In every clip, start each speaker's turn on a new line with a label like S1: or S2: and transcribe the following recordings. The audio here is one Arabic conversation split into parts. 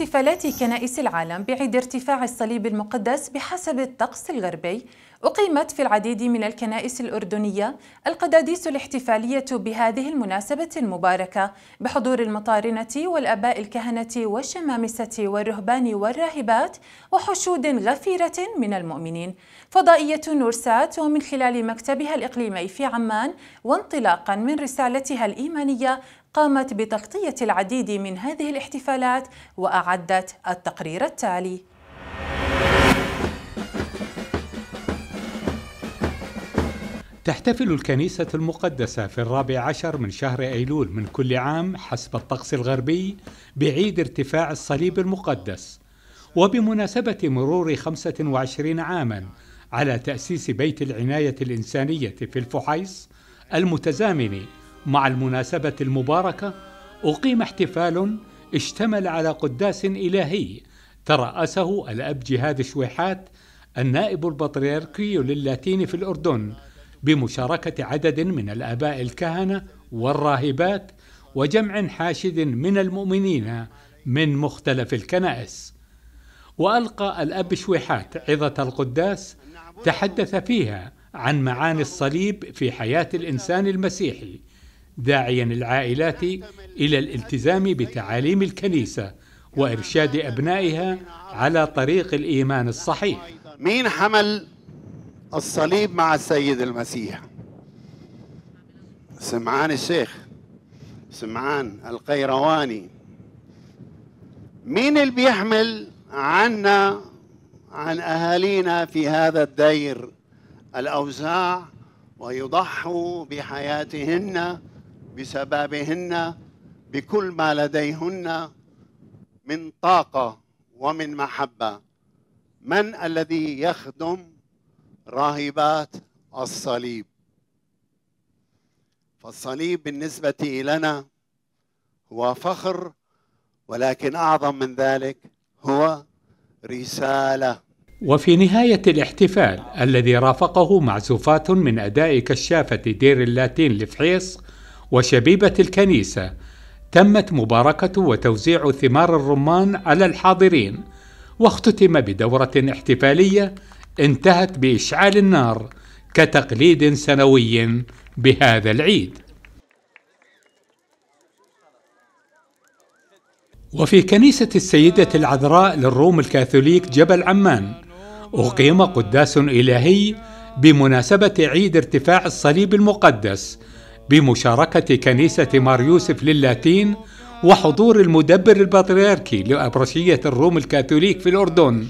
S1: احتفالات كنائس العالم بعيد ارتفاع الصليب المقدس بحسب الطقس الغربي أقيمت في العديد من الكنائس الأردنية القداديس الاحتفالية بهذه المناسبة المباركة بحضور المطارنة والأباء الكهنة والشمامسة والرهبان والراهبات وحشود غفيرة من المؤمنين فضائية نورسات ومن خلال مكتبها الإقليمي في عمان وانطلاقا من رسالتها الإيمانية قامت بتغطية العديد من هذه الاحتفالات وأعدت التقرير التالي
S2: تحتفل الكنيسة المقدسة في الرابع عشر من شهر أيلول من كل عام حسب الطقس الغربي بعيد ارتفاع الصليب المقدس وبمناسبة مرور 25 عاما على تأسيس بيت العناية الإنسانية في الفحيص المتزامن مع المناسبة المباركة أقيم احتفال اشتمل على قداس إلهي ترأسه الأب جهاد شويحات النائب البطريركي للاتين في الأردن بمشاركة عدد من الآباء الكهنة والراهبات وجمع حاشد من المؤمنين من مختلف الكنائس وألقى الأب شويحات عظة القداس تحدث فيها عن معاني الصليب في حياة الإنسان المسيحي داعيا العائلات إلى الالتزام بتعاليم الكنيسة وإرشاد أبنائها على طريق الإيمان الصحيح مين حمل الصليب مع السيد المسيح
S3: سمعان الشيخ سمعان القيرواني مين اللي بيحمل عنا عن اهالينا في هذا الدير الاوزاع ويضحوا بحياتهن بسبابهن بكل ما لديهن من طاقه ومن محبه من الذي يخدم راهبات الصليب فالصليب بالنسبة لنا هو فخر ولكن أعظم من ذلك هو رسالة
S2: وفي نهاية الاحتفال الذي رافقه معزوفات من أداء كشافة دير اللاتين لفحيص وشبيبة الكنيسة تمت مباركة وتوزيع ثمار الرمان على الحاضرين واختتم بدورة احتفالية انتهت بإشعال النار كتقليد سنوي بهذا العيد. وفي كنيسة السيدة العذراء للروم الكاثوليك جبل عمان أقيم قداس إلهي بمناسبة عيد ارتفاع الصليب المقدس بمشاركة كنيسة مار يوسف للاتين وحضور المدبر البطريركي لأبرشية الروم الكاثوليك في الأردن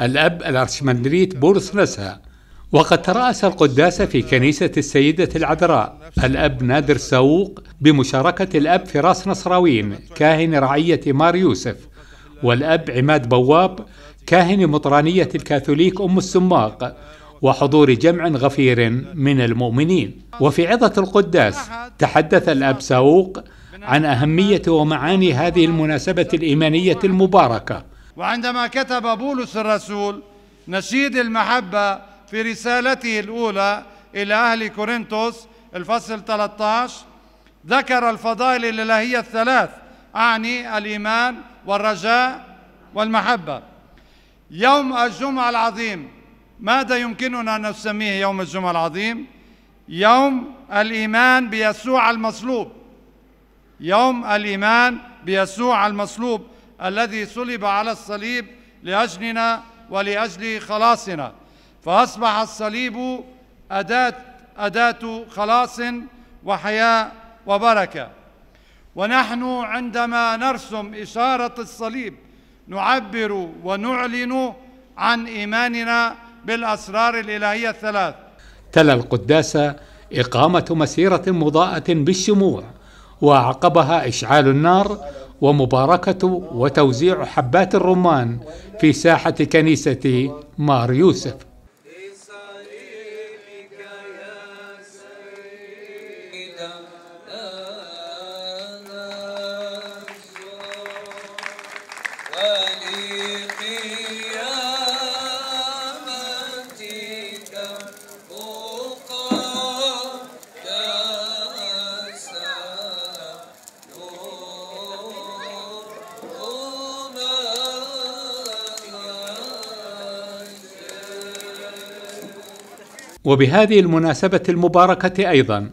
S2: الأب الأرشمندريت نسا وقد ترأس القداس في كنيسة السيدة العذراء الأب نادر ساوق بمشاركة الأب فراس نصراوين كاهن رعية مار يوسف والأب عماد بواب كاهن مطرانية الكاثوليك أم السماق وحضور جمع غفير من المؤمنين وفي عظة القداس تحدث الأب ساوق عن أهمية ومعاني هذه المناسبة الإيمانية المباركة وعندما كتب بولس الرسول نشيد المحبة في رسالته الأولى إلى أهل كورنثوس الفصل 13 ذكر الفضائل الإلهية الثلاث أعني الإيمان والرجاء والمحبة يوم الجمعة العظيم ماذا يمكننا أن نسميه يوم الجمعة العظيم؟ يوم الإيمان بيسوع المصلوب يوم الإيمان بيسوع المصلوب الذي صلب على الصليب لأجلنا ولأجل خلاصنا فأصبح الصليب أداة أداة خلاص وحياة وبركة ونحن عندما نرسم إشارة الصليب نعبر ونعلن عن إيماننا بالأسرار الإلهية الثلاث تلا القداسة إقامة مسيرة مضاءة بالشموع وعقبها إشعال النار ومباركة وتوزيع حبات الرمان في ساحة كنيسة مار يوسف وبهذه المناسبة المباركة أيضا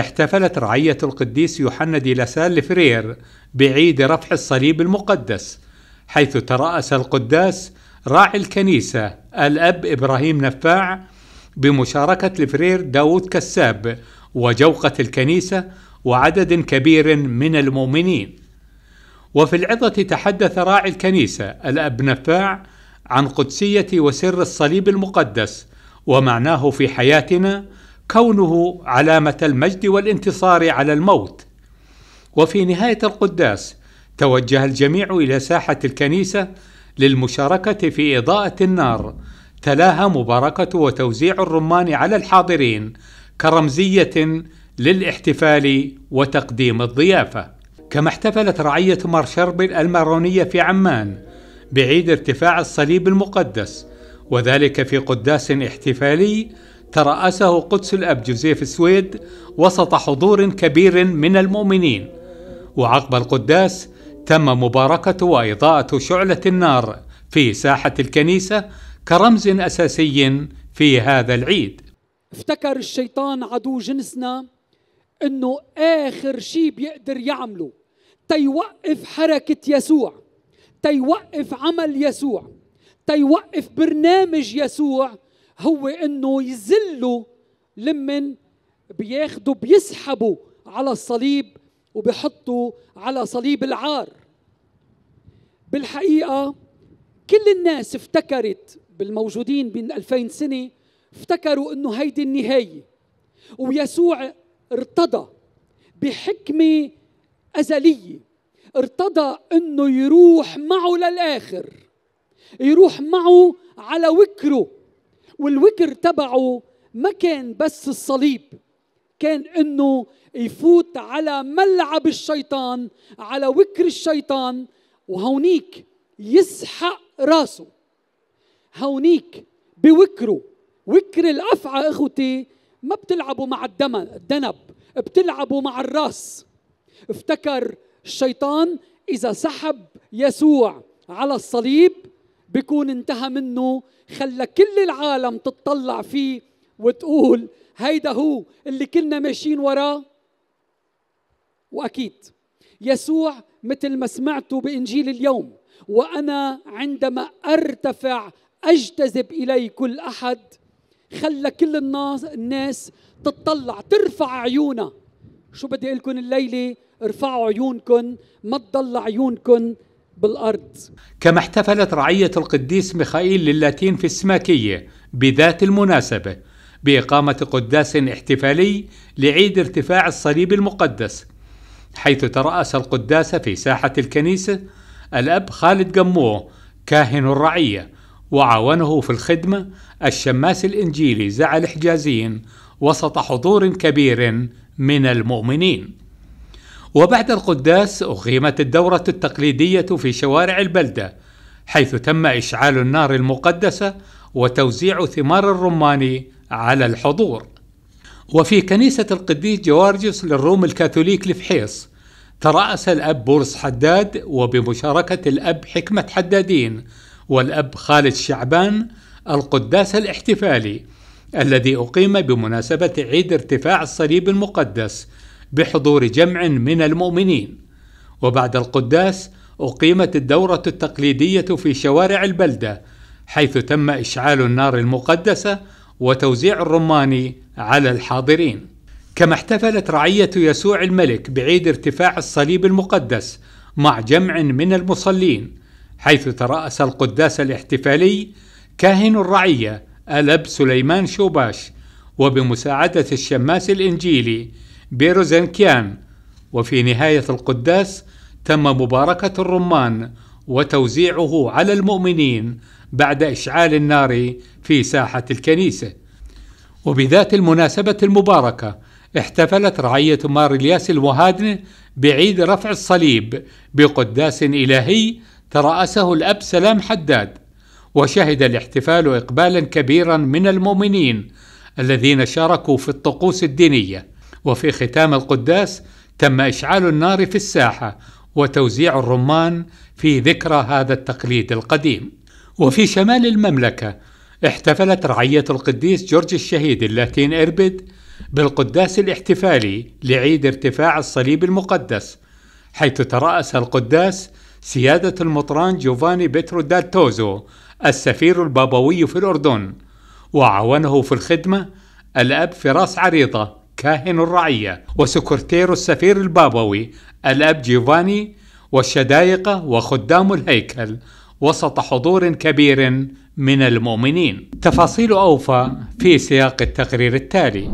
S2: احتفلت رعية القديس يوحنا دي لاسال لفرير بعيد رفع الصليب المقدس حيث ترأس القداس راعي الكنيسة الأب إبراهيم نفاع بمشاركة لفرير داود كساب وجوقة الكنيسة وعدد كبير من المؤمنين وفي العظة تحدث راعي الكنيسة الأب نفاع عن قدسية وسر الصليب المقدس ومعناه في حياتنا كونه علامه المجد والانتصار على الموت وفي نهايه القداس توجه الجميع الى ساحه الكنيسه للمشاركه في اضاءه النار تلاها مباركه وتوزيع الرمان على الحاضرين كرمزيه للاحتفال وتقديم الضيافه كما احتفلت رعيه مارشربل المارونيه في عمان بعيد ارتفاع الصليب المقدس وذلك في قداس احتفالي ترأسه قدس الأب جوزيف السويد وسط حضور كبير من المؤمنين وعقب القداس تم مباركة وإضاءة شعلة النار في ساحة الكنيسة كرمز أساسي في هذا العيد
S3: افتكر الشيطان عدو جنسنا انه اخر شيء بيقدر يعمله تيوقف حركه يسوع تيوقف عمل يسوع حتى يوقف برنامج يسوع هو انه يذلوا لمن بياخذوا بيسحبوا على الصليب وبيحطوا على صليب العار بالحقيقه كل الناس افتكرت بالموجودين من 2000 سنه افتكروا انه هيدي النهايه ويسوع ارتضى بحكمه ازليه ارتضى انه يروح معه للاخر يروح معه على وكره والوكر تبعه ما كان بس الصليب كان انه يفوت على ملعب الشيطان على وكر الشيطان وهونيك يسحق راسه هونيك بوكره وكر الافعى اخوتي ما بتلعبوا مع الدم الدنب بتلعبوا مع الراس افتكر الشيطان اذا سحب يسوع على الصليب بكون انتهى منه خلى كل العالم تتطلع فيه وتقول هيدا هو اللي كنا ماشيين وراه واكيد يسوع مثل ما سمعتوا بانجيل اليوم وانا عندما ارتفع اجتذب الي كل احد خلى كل الناس الناس تتطلع ترفع عيونها شو بدي اقول لكم الليله ارفعوا عيونكم ما تضل عيونكم
S2: بالأرض كما احتفلت رعية القديس ميخائيل للاتين في السماكية بذات المناسبة بإقامة قداس احتفالي لعيد ارتفاع الصليب المقدس حيث ترأس القداس في ساحة الكنيسة الأب خالد جموه كاهن الرعية وعاونه في الخدمة الشماس الإنجيلي زعل حجازين وسط حضور كبير من المؤمنين وبعد القداس أقيمت الدورة التقليدية في شوارع البلدة حيث تم إشعال النار المقدسة وتوزيع ثمار الرمان على الحضور وفي كنيسة القديس جوارجس للروم الكاثوليك لفحيص ترأس الأب بورس حداد وبمشاركة الأب حكمة حدادين والأب خالد شعبان القداس الاحتفالي الذي أقيم بمناسبة عيد ارتفاع الصليب المقدس بحضور جمع من المؤمنين وبعد القداس أقيمت الدورة التقليدية في شوارع البلدة حيث تم إشعال النار المقدسة وتوزيع الرمان على الحاضرين كما احتفلت رعية يسوع الملك بعيد ارتفاع الصليب المقدس مع جمع من المصلين حيث ترأس القداس الاحتفالي كاهن الرعية الأب سليمان شوباش وبمساعدة الشماس الإنجيلي بيروزنكيان كيان وفي نهاية القداس تم مباركة الرمان وتوزيعه على المؤمنين بعد إشعال النار في ساحة الكنيسة وبذات المناسبة المباركة احتفلت رعية مارلياس الوهادن بعيد رفع الصليب بقداس إلهي ترأسه الأب سلام حداد وشهد الاحتفال إقبالا كبيرا من المؤمنين الذين شاركوا في الطقوس الدينيه وفي ختام القداس تم إشعال النار في الساحة وتوزيع الرمان في ذكرى هذا التقليد القديم وفي شمال المملكة احتفلت رعية القديس جورج الشهيد اللاتين إربد بالقداس الاحتفالي لعيد ارتفاع الصليب المقدس حيث ترأس القداس سيادة المطران جوفاني بيترو دالتوزو السفير البابوي في الأردن وعاونه في الخدمة الأب فراس عريضة كاهن الرعية وسكرتير السفير البابوي الأب جيفاني والشدايقة وخدام الهيكل وسط حضور كبير من المؤمنين تفاصيل أوفى في سياق التقرير التالي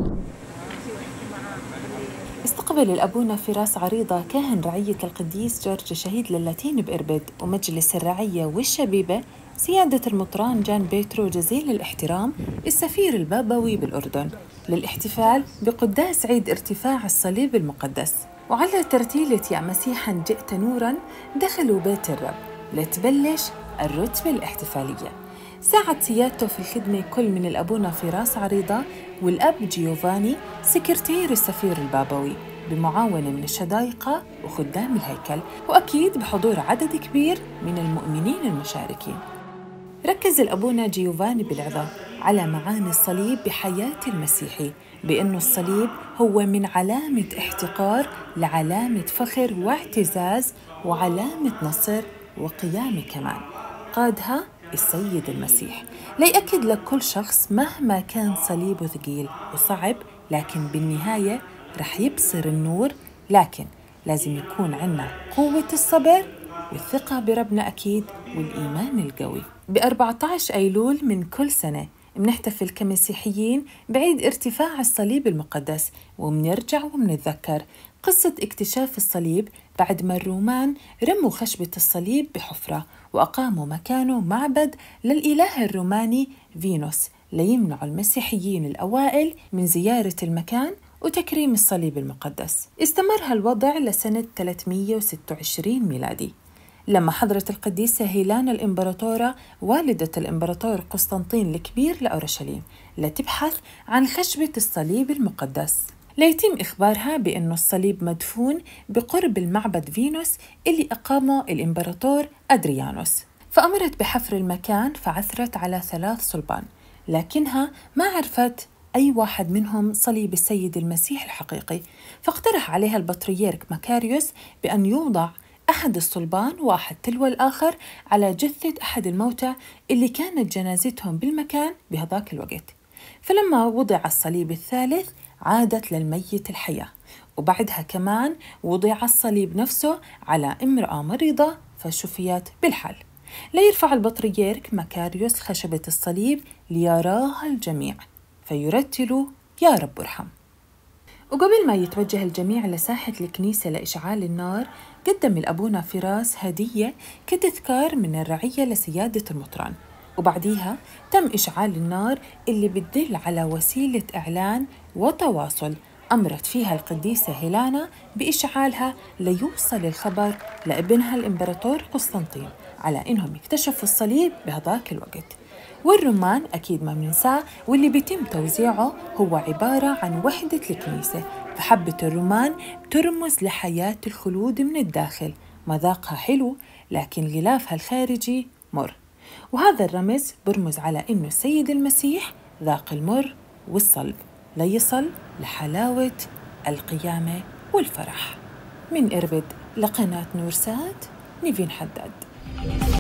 S1: استقبل الأبونا فراس عريضة كاهن رعية القديس جورج شهيد للاتين بإربد ومجلس الرعية والشبيبة سيادة المطران جان بيترو جزيل الاحترام السفير البابوي بالأردن للاحتفال بقداس عيد ارتفاع الصليب المقدس وعلى ترتيلة يا مسيحا جئت نورا دخلوا بيت الرب لتبلش الرتبة الاحتفالية ساعد سيادته في الخدمة كل من الأبونا فراس عريضة والأب جيوفاني سكرتير السفير البابوي بمعاونة من الشدايقة وخدام الهيكل وأكيد بحضور عدد كبير من المؤمنين المشاركين ركز الأبونا جيوفاني بلعظة على معاني الصليب بحياة المسيحي بأن الصليب هو من علامة احتقار لعلامة فخر واعتزاز وعلامة نصر وقيامة كمان قادها السيد المسيح ليأكد لك كل شخص مهما كان صليبه ثقيل وصعب لكن بالنهاية رح يبصر النور لكن لازم يكون عندنا قوة الصبر والثقة بربنا أكيد والإيمان القوي ب 14 أيلول من كل سنة منحتفل كمسيحيين بعيد ارتفاع الصليب المقدس ومنرجع ومنتذكر قصة اكتشاف الصليب بعد ما الرومان رموا خشبة الصليب بحفرة وأقاموا مكانه معبد للإله الروماني فينوس ليمنعوا المسيحيين الأوائل من زيارة المكان وتكريم الصليب المقدس استمر هالوضع لسنة 326 ميلادي لما حضرت القديسة هيلان الإمبراطورة والدة الإمبراطور قسطنطين الكبير لأورشليم لتبحث عن خشبة الصليب المقدس ليتم إخبارها بأن الصليب مدفون بقرب المعبد فينوس اللي أقامه الإمبراطور أدريانوس فأمرت بحفر المكان فعثرت على ثلاث صلبان لكنها ما عرفت أي واحد منهم صليب السيد المسيح الحقيقي فاقترح عليها البطريرك مكاريوس بأن يوضع أحد الصلبان واحد تلو الآخر على جثة أحد الموتى اللي كانت جنازتهم بالمكان بهذاك الوقت فلما وضع الصليب الثالث عادت للميت الحياة وبعدها كمان وضع الصليب نفسه على امرأة مريضة فشفيت بالحال ليرفع البطريرك مكاريوس خشبة الصليب ليراها الجميع فيرتل يا رب ارحم وقبل ما يتوجه الجميع لساحة الكنيسة لإشعال النار قدم الأبونا فراس هدية كتذكار من الرعية لسيادة المطران وبعديها تم إشعال النار اللي بتدل على وسيلة إعلان وتواصل أمرت فيها القديسة هيلانا بإشعالها ليوصل الخبر لابنها الإمبراطور قسطنطين على إنهم اكتشفوا الصليب بهذاك الوقت والرمان أكيد ما بننساه واللي بيتم توزيعه هو عبارة عن وحدة الكنيسة فحبة الرمان بترمز لحياة الخلود من الداخل مذاقها حلو لكن غلافها الخارجي مر وهذا الرمز برمز على أنه السيد المسيح ذاق المر والصلب ليصل لحلاوة القيامة والفرح من إربد لقناة نورسات نيفين حداد